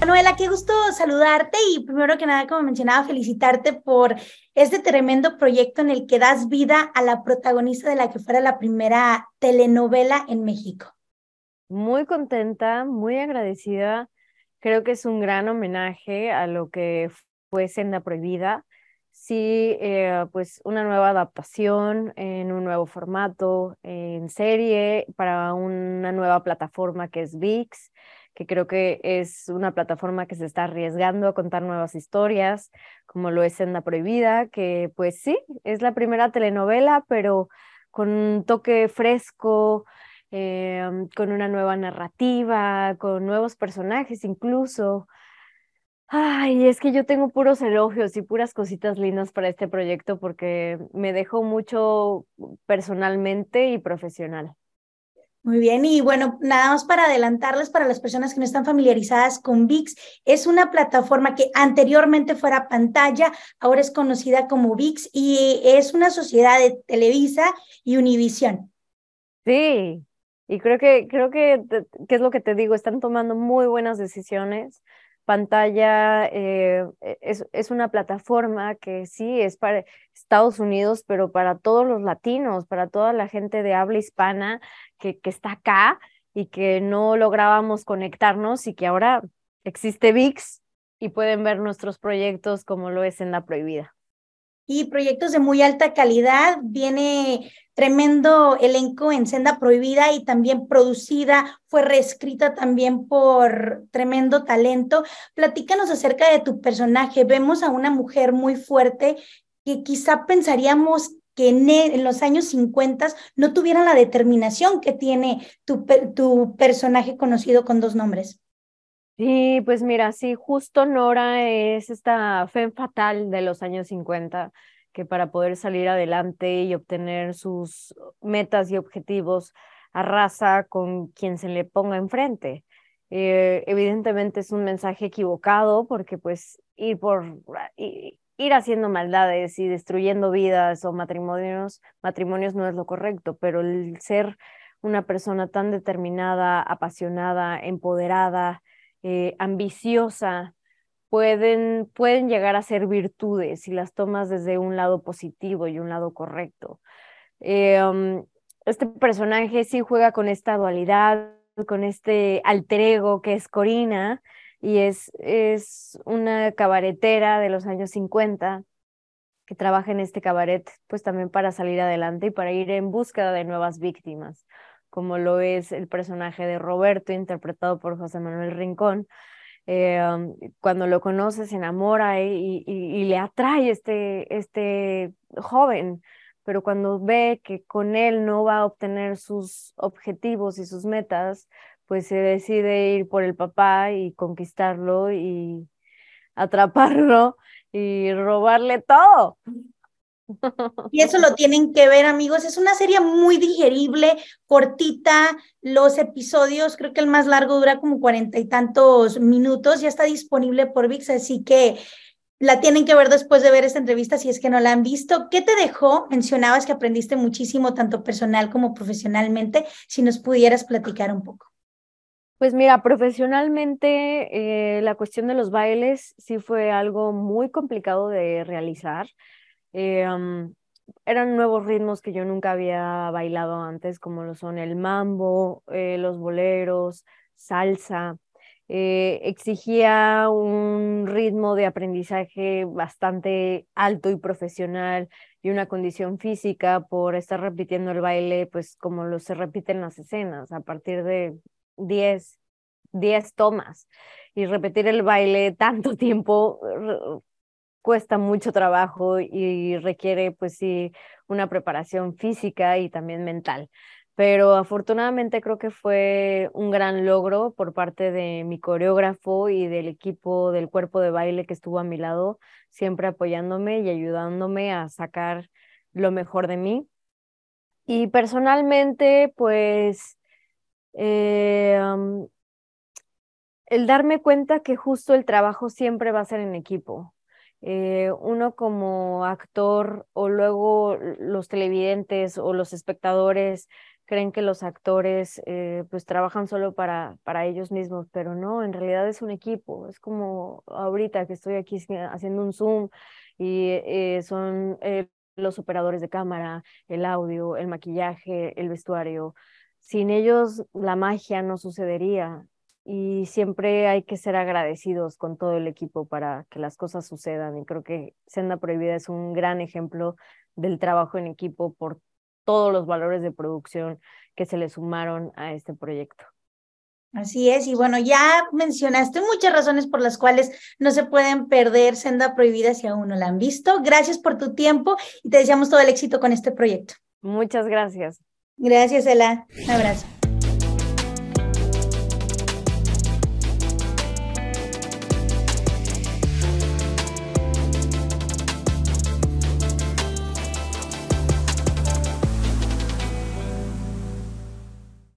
Manuela, qué gusto saludarte y primero que nada, como mencionaba, felicitarte por este tremendo proyecto en el que das vida a la protagonista de la que fuera la primera telenovela en México. Muy contenta, muy agradecida. Creo que es un gran homenaje a lo que fue Senda Prohibida. Sí, eh, pues una nueva adaptación en un nuevo formato, en serie, para una nueva plataforma que es VIX que creo que es una plataforma que se está arriesgando a contar nuevas historias, como lo es Senda Prohibida, que pues sí, es la primera telenovela, pero con un toque fresco, em, con una nueva narrativa, con nuevos personajes incluso. Ay, es que yo tengo puros elogios y puras cositas lindas para este proyecto porque me dejó mucho personalmente y profesional. Muy bien, y bueno, nada más para adelantarles para las personas que no están familiarizadas con VIX, es una plataforma que anteriormente fuera pantalla, ahora es conocida como VIX y es una sociedad de Televisa y Univisión. Sí, y creo que, creo que, que es lo que te digo, están tomando muy buenas decisiones pantalla, eh, e-, es, una plataforma que sí es para Estados Unidos, pero para todos los latinos, para toda la gente de habla hispana que, que está acá y que no lográbamos conectarnos y que ahora existe VIX y pueden ver nuestros proyectos como lo es en La Prohibida. Y proyectos de muy alta calidad. Viene tremendo elenco en Senda Prohibida y también producida, fue reescrita también por tremendo talento. Platícanos acerca de tu personaje. Vemos a una mujer muy fuerte que quizá pensaríamos que en, e, los años 50 no tuviera la determinación que tiene tu, personaje conocido con dos nombres. Sí, pues mira, sí, justo Nora es esta fe fatal de los años 50 que para poder salir adelante y obtener sus metas y objetivos arrasa con quien se le ponga enfrente. Eh, evidentemente es un mensaje equivocado porque pues ir por ir haciendo maldades y destruyendo vidas o matrimonios, matrimonios no es lo correcto, pero el ser una persona tan determinada, apasionada, empoderada, eh, ambiciosa, pueden, llegar a ser virtudes si las tomas desde un lado positivo y un lado correcto. Em, este personaje sí juega con esta dualidad, con este alter ego que es Corina y es, es una cabaretera de los años 50 que trabaja en este cabaret, pues también para salir adelante y para ir en búsqueda de nuevas víctimas, como lo es el personaje de Roberto, interpretado por José Manuel Rincón, Em, cuando lo conoce se enamora eh, y, y, le atrae este, este joven, pero cuando ve que con él no va a obtener sus objetivos y sus metas, pues se decide ir por el papá y conquistarlo y atraparlo y robarle todo. Y eso lo tienen que ver, amigos. Es una serie muy digerible, cortita. Los episodios, creo que el más largo dura como cuarenta y tantos minutos. Ya está disponible por VIX, así que la tienen que ver después de ver esta entrevista si es que no la han visto. ¿Qué te dejó? Mencionabas que aprendiste muchísimo, tanto personal como profesionalmente. Si nos pudieras platicar un poco. Pues mira, profesionalmente eh, la cuestión de los bailes sí fue algo muy complicado de realizar. Eh, um, eran nuevos ritmos que yo nunca había bailado antes, como lo son el mambo, eh, los boleros, salsa. Eh, exigía un ritmo de aprendizaje bastante alto y profesional y una condición física por estar repitiendo el baile, pues como lo se en las escenas, a partir de 10, 10 tomas. Y repetir el baile tanto tiempo cuesta mucho trabajo y requiere, pues sí, una preparación física y también mental. Pero afortunadamente creo que fue un gran logro por parte de mi coreógrafo y del equipo del cuerpo de baile que estuvo a mi lado, siempre apoyándome y ayudándome a sacar lo mejor de mí. Y personalmente, pues, eh, el darme cuenta que justo el trabajo siempre va a ser en equipo, eh, uno como actor o luego los televidentes o los espectadores creen que los actores eh, pues trabajan solo para, ellos mismos, pero no, en realidad es un equipo, es como ahorita que estoy aquí haciendo un Zoom y eh, son los operadores de cámara, el audio, el maquillaje, el vestuario. Sin ellos la magia no sucedería, y siempre hay que ser agradecidos con todo el equipo para que las cosas sucedan. Y creo que Senda Prohibida es un gran ejemplo del trabajo en equipo por todos los valores de producción que se le sumaron a este proyecto. Así es, y bueno, ya mencionaste muchas razones por las cuales no se pueden perder Senda Prohibida si aún no la han visto. Gracias por tu tiempo y te deseamos todo el éxito con este proyecto. Muchas gracias. Gracias, Ela. Un abrazo.